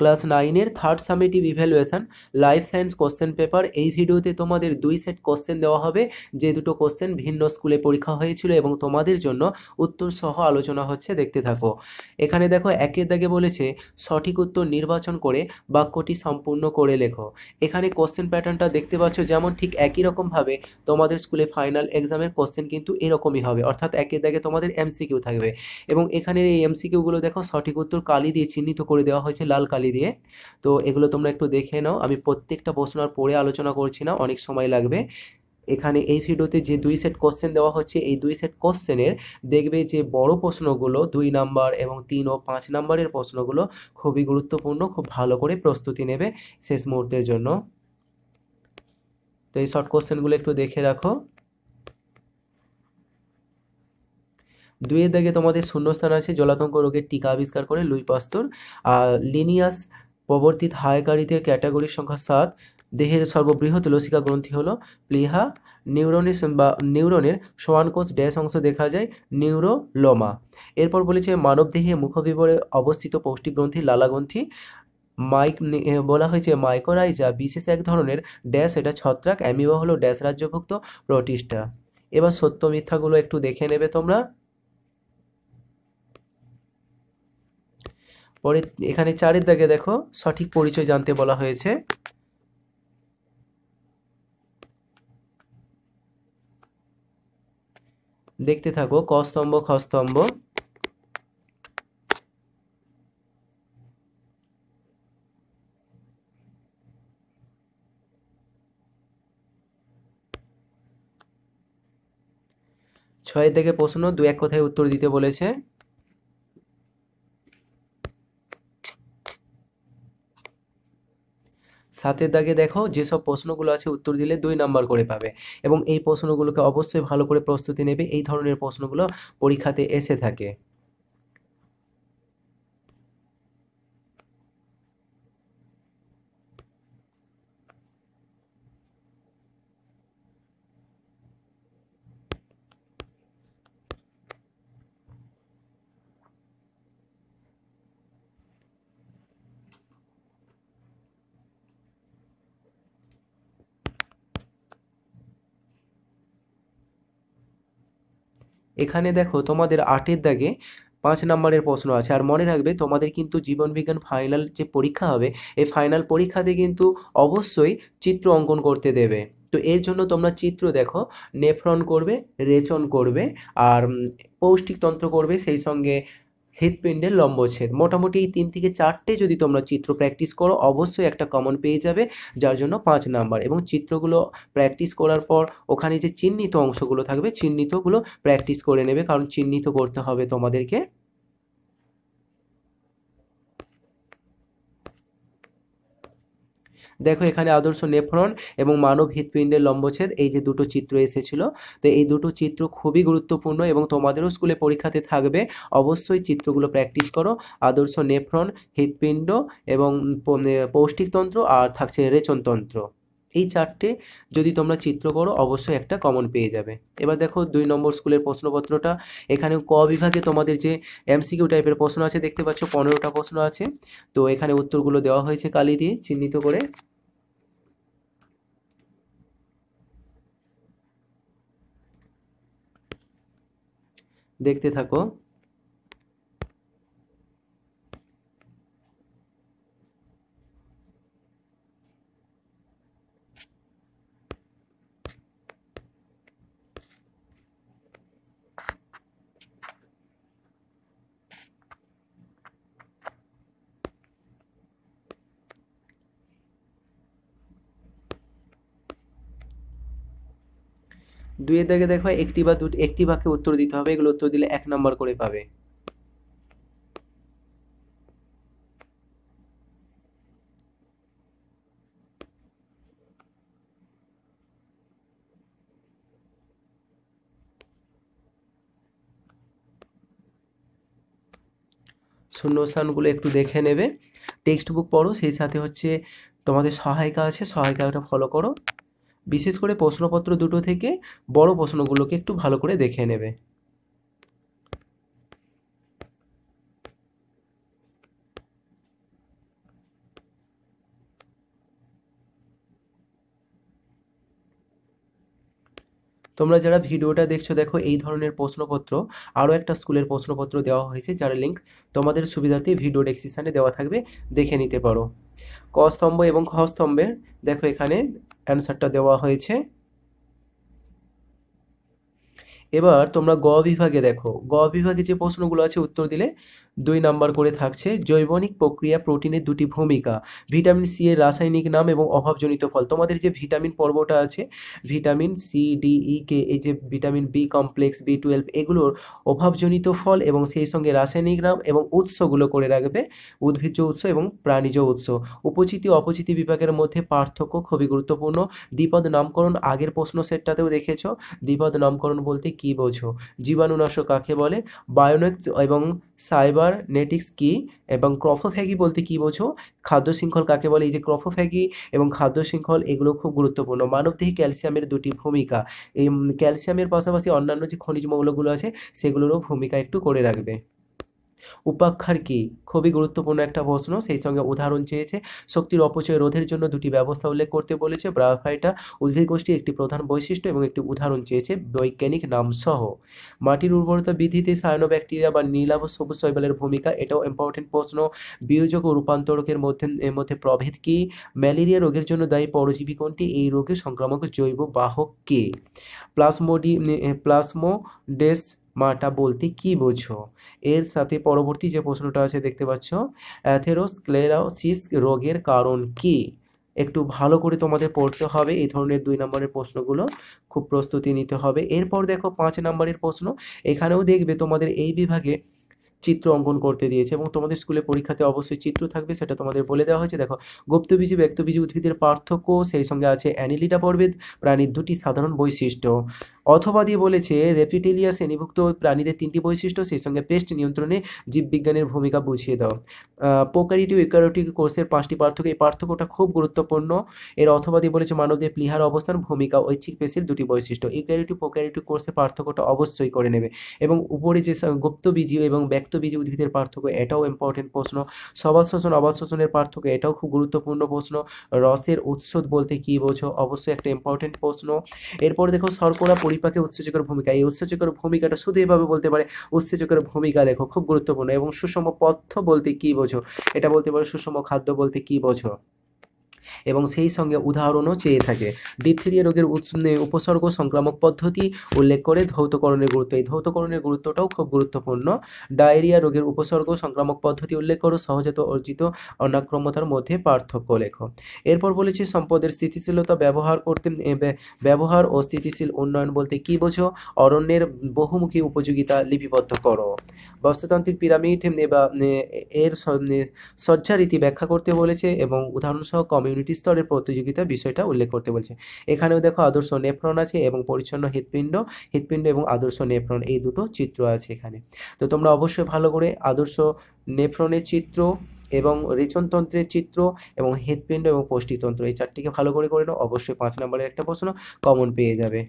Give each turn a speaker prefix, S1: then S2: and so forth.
S1: class নাইনের third summative evaluation life science question paper এই ভিডিওতে তোমাদের দুই সেট কোশ্চেন দেওয়া হবে যে দুটো কোশ্চেন ভিন্ন স্কুলে পরীক্ষা হয়েছিল এবং তোমাদের জন্য উত্তর সহ আলোচনা হচ্ছে দেখতে থাকো এখানে দেখো একের দাগে বলেছে সঠিক উত্তর নির্বাচন করে বাক্যটি সম্পূর্ণ করে লেখো এখানে কোশ্চেন প্যাটার্নটা দেখতে পাচ্ছ যেমন ঠিক একই রকমভাবে তোমাদের স্কুলে ফাইনাল এক্সামের কোশ্চেন কিন্তু এরকমই হবে অর্থাৎ একের দাগে তোমাদের এমসিকিউ থাকবে এবং এখানে এই এমসিকিউগুলো দেখো সঠিক উত্তর কালি দিয়ে চিহ্নিত করে দেওয়া হয়েছে লাল কালি দিয়ে তো এগুলো তোমরা একটু দেখে নাও আমি প্রত্যেকটা প্রশ্ন আর পড়ে আলোচনা করছি না অনেক সময় লাগবে এখানে এই ভিডিওতে যে দুই সেট কোশ্চেন দেওয়া হচ্ছে এই দুই সেট কোশ্চেনের দেখবে যে বড় প্রশ্নগুলো দুই নাম্বার এবং তিন ও পাঁচ নাম্বারের প্রশ্নগুলো খুবই গুরুত্বপূর্ণ খুব ভালো করে প্রস্তুতি নেবে শেষ মুহূর্তের জন্য তো এই শর্ট কোশ্চেনগুলো একটু দেখে রাখো দুয়ের দাগে তোমাদের শূন্যস্থান আছে জলাতঙ্ক রোগের টিকা আবিষ্কার করে লুই পাস্তর লিনিয়াস প্রবর্তিত হায়কারিতে ক্যাটাগরির সংখ্যা সাত দেহের সর্ববৃহৎ লসিকা গ্রন্থি হলো প্লিহা নিউরনের বা নিউরনের সোয়ানকোষ ড্যাশ অংশ দেখা যায় নিউরোলোমা এরপর বলেছে মানবদেহে মুখবিবরে অবস্থিত পৌষ্টিক লালা লালাগ্রন্থি মাইক বলা হয়েছে মাইকোরাইজা বিশেষ এক ধরনের ড্যাশ এটা ছত্রাক অ্যামিবা হলো ড্যাশ রাজ্যভুক্ত প্রোটিস্টা এবার সত্য মিথ্যাগুলো একটু দেখে নেবে তোমরা পরে এখানে চারের দাগে দেখো সঠিক পরিচয় জানতে বলা হয়েছে দেখতে থাকো ক স্তম্ভ খ স্তম্ভ প্রশ্ন দু এক কথায় উত্তর দিতে বলেছে সাতের দাগে দেখো যেসব প্রশ্নগুলো আছে উত্তর দিলে দুই নাম্বার করে পাবে এবং এই প্রশ্নগুলোকে অবশ্যই ভালো করে প্রস্তুতি নেবে এই ধরনের প্রশ্নগুলো পরীক্ষাতে এসে থাকে এখানে দেখো তোমাদের আটের দাগে পাঁচ নম্বরের প্রশ্ন আছে আর মনে রাখবে তোমাদের কিন্তু জীবনবিজ্ঞান ফাইনাল যে পরীক্ষা হবে এই ফাইনাল পরীক্ষাতে কিন্তু অবশ্যই চিত্র অঙ্কন করতে দেবে তো এর জন্য তোমরা চিত্র দেখো নেফ্রন করবে রেচন করবে আর পৌষ্টিকতন্ত্র করবে সেই সঙ্গে হৃদপিণ্ডের লম্বছেদ মোটামুটি এই তিন থেকে চারটে যদি তোমরা চিত্র প্র্যাকটিস করো অবশ্যই একটা কমন পেয়ে যাবে যার জন্য পাঁচ নাম্বার এবং চিত্রগুলো প্র্যাকটিস করার পর ওখানে যে চিহ্নিত অংশগুলো থাকবে চিহ্নিতগুলো প্র্যাকটিস করে নেবে কারণ চিহ্নিত করতে হবে তোমাদেরকে দেখো এখানে আদর্শ নেফ্রন এবং মানব হৃৎপিণ্ডের লম্বচ্ছেদ এই যে দুটো চিত্র এসেছিল তো এই দুটো চিত্র খুবই গুরুত্বপূর্ণ এবং তোমাদেরও স্কুলে পরীক্ষাতে থাকবে অবশ্যই চিত্রগুলো প্র্যাকটিস করো আদর্শ নেফ্রন হৃৎপিণ্ড এবং পৌষ্টিকতন্ত্র আর থাকছে রেচনতন্ত্র এই চারটে যদি তোমরা চিত্র করো অবশ্যই একটা কমন পেয়ে যাবে এবার দেখো দুই নম্বর স্কুলের প্রশ্নপত্রটা এখানে ক বিভাগে তোমাদের যে এমসিকিউ টাইপের প্রশ্ন আছে দেখতে পাচ্ছ পনেরোটা প্রশ্ন আছে তো এখানে উত্তরগুলো দেওয়া হয়েছে কালি দিয়ে চিহ্নিত করে देखते थको দুইয়ের দাগে দেখো একটি বা দুটি একটি বাক্যে উত্তর দিতে হবে এগুলো উত্তর দিলে এক নম্বর করে পাবে শূন্যস্থানগুলো একটু দেখে নেবে টেক্সট বুক পড়ো সেই সাথে হচ্ছে তোমাদের সহায়িকা আছে সহায়িকাটা ফলো করো বিশেষ করে প্রশ্নপত্র দুটো থেকে বড় প্রশ্নগুলোকে একটু ভালো করে দেখে নেবে তোমরা যারা ভিডিওটা দেখছো দেখো এই ধরনের প্রশ্নপত্র আরও একটা স্কুলের প্রশ্নপত্র দেওয়া হয়েছে যার লিঙ্ক তোমাদের সুবিধার্থে ভিডিও ডেসক্রিপশানে দেওয়া থাকবে দেখে নিতে পারো ক স্তম্ভ এবং খ স্তম্ভের দেখো এখানে অ্যান্সারটা দেওয়া হয়েছে এবার তোমরা গ বিভাগে দেখো গ বিভাগে যে প্রশ্নগুলো আছে উত্তর দিলে দুই নাম্বার করে থাকছে জৈবনিক প্রক্রিয়া প্রোটিনের দুটি ভূমিকা ভিটামিন সি এর রাসায়নিক নাম এবং অভাবজনিত ফল তোমাদের যে ভিটামিন পর্বটা আছে vitamin C D E K এই যে vitamin B complex B twelve এগুলোর অভাবজনিত ফল এবং সেই সঙ্গে রাসায়নিক নাম এবং উৎসগুলো করে রাখবে উদ্ভিজ্জ উৎস এবং প্রাণীজ উৎস উপচিতি অপচিতি বিভাগের মধ্যে পার্থক্য খুবই গুরুত্বপূর্ণ দ্বিপদ নামকরণ আগের প্রশ্ন সেটটাতেও দেখেছ দ্বিপদ নামকরণ বলতে কি বোঝো জীবাণুনাশক কাকে বলে বায়োনিক্স এবং সাইবার নেটিক্স কি এবং ক্রফোফ্যাগি বলতে কি বোঝো খাদ্য শৃঙ্খল কাকে বলে এই যে ক্রফোফ্যাগি এবং খাদ্য শৃঙ্খল এগুলো খুব গুরুত্বপূর্ণ মানবদেহে ক্যালসিয়ামের দুটি ভূমিকা এই ক্যালসিয়ামের পাশাপাশি অন্যান্য যে খনিজ মৌলগুলো আছে সেগুলোরও ভূমিকা একটু করে রাখবে উপাক্ষার কি খুবই গুরুত্বপূর্ণ একটা প্রশ্ন সেই সঙ্গে উদাহরণ চেয়েছে শক্তির অপচয় রোধের জন্য দুটি ব্যবস্থা উল্লেখ করতে বলেছে ব্রাফাইটা উদ্ভিদ গোষ্ঠীর একটি প্রধান বৈশিষ্ট্য এবং একটি উদাহরণ চেয়েছে বৈজ্ঞানিক নাম সহ মাটির উর্বরতা বৃদ্ধিতে ব্যাকটেরিয়া বা নীলাভ সবুজ শৈবালের ভূমিকা এটাও ইম্পর্টেন্ট প্রশ্ন বিয়োজক ও রূপান্তরকের মধ্যে এর মধ্যে প্রভেদ কি ম্যালেরিয়া রোগের জন্য দায়ী পরজীবী কোনটি এই রোগে সংক্রামক জৈব বাহক কে প্লাসমোডি প্লাসমোডেস মাটা বলতে কি বোঝো এর সাথে পরবর্তী যে প্রশ্নটা আছে দেখতে পাচ্ছ অ্যাথেরোস্ক্লেরোসিস রোগের কারণ কি একটু ভালো করে তোমাদের পড়তে হবে এই ধরনের দুই নম্বরের প্রশ্নগুলো খুব প্রস্তুতি নিতে হবে এরপর দেখো পাঁচ নম্বরের প্রশ্ন এখানেও দেখবে তোমাদের এই বিভাগে চিত্র অঙ্কন করতে দিয়েছে এবং তোমাদের স্কুলে পরীক্ষাতে অবশ্যই চিত্র থাকবে সেটা তোমাদের বলে দেওয়া হয়েছে দেখো গুপ্তবীজি ব্যক্তবীজী উদ্ভিদের পার্থক্য সেই সঙ্গে আছে অ্যানিলিটা পর্বেদ প্রাণীর দুটি সাধারণ বৈশিষ্ট্য অথবা দিয়ে বলেছে রেপিটেলিয়া শ্রেণীভুক্ত প্রাণীদের তিনটি বৈশিষ্ট্য সেই সঙ্গে পেস্ট নিয়ন্ত্রণে জীববিজ্ঞানের ভূমিকা বুঝিয়ে দাও পোকারিটি ইকারোটি কোর্সের পাঁচটি পার্থক্য এই পার্থক্যটা খুব গুরুত্বপূর্ণ এর অথবা দিয়ে বলেছে মানবদের প্লিহার অবস্থান ভূমিকা ঐচ্ছিক পেশির দুটি বৈশিষ্ট্য ইকারিটি পোকারিটি কোর্সের পার্থক্যটা অবশ্যই করে নেবে এবং উপরে যে গুপ্তবীজি এবং ব্যক্ত বীজ উদ্ভিদের পার্থক্য এটাও ইম্পর্টেন্ট প্রশ্ন সবাল শোষণ অবাল শোষণের পার্থক্য এটাও খুব গুরুত্বপূর্ণ প্রশ্ন রসের উৎস বলতে কী বোঝো অবশ্যই একটা ইম্পর্টেন্ট প্রশ্ন এরপর দেখো শর্করা পরিপাকে উৎসেচকের ভূমিকা এই উৎসেচকের ভূমিকাটা শুধু এভাবে বলতে পারে উৎসেচকের ভূমিকা লেখো খুব গুরুত্বপূর্ণ এবং সুষম পথ্য বলতে কী বোঝো এটা বলতে পারো সুষম খাদ্য বলতে কী বোঝো এবং সেই সঙ্গে উদাহরণও চেয়ে থাকে ডিপথেরিয়া রোগের উপসর্গ সংক্রামক পদ্ধতি উল্লেখ করে ধৌতকরণের গুরুত্ব এই ধৌতকরণের গুরুত্বটাও খুব গুরুত্বপূর্ণ ডায়েরিয়া রোগের উপসর্গ সংক্রামক পদ্ধতি উল্লেখ করো সহজাত অর্জিত অনাক্রমতার মধ্যে পার্থক্য লেখো এরপর বলেছি সম্পদের স্থিতিশীলতা ব্যবহার করতে ব্যবহার ও স্থিতিশীল উন্নয়ন বলতে কি বোঝো অরণ্যের বহুমুখী উপযোগিতা লিপিবদ্ধ করো বস্তুতান্ত্রিক পিরামিড বা এর সজ্জা রীতি ব্যাখ্যা করতে বলেছে এবং উদাহরণসহ কমিউনি দুটি স্তরের প্রতিযোগিতা বিষয়টা উল্লেখ করতে বলছে এখানেও দেখো আদর্শ নেফ্রন আছে এবং পরিচ্ছন্ন হৃৎপিণ্ড হৃৎপিণ্ড এবং আদর্শ নেফ্রন এই দুটো চিত্র আছে এখানে তো তোমরা অবশ্যই ভালো করে আদর্শ নেফ্রনের চিত্র এবং রেচনতন্ত্রের চিত্র এবং হৃৎপিণ্ড এবং পোষ্টিতন্ত্র এই চারটিকে ভালো করে করে নাও অবশ্যই পাঁচ নম্বরের একটা প্রশ্ন কমন পেয়ে যাবে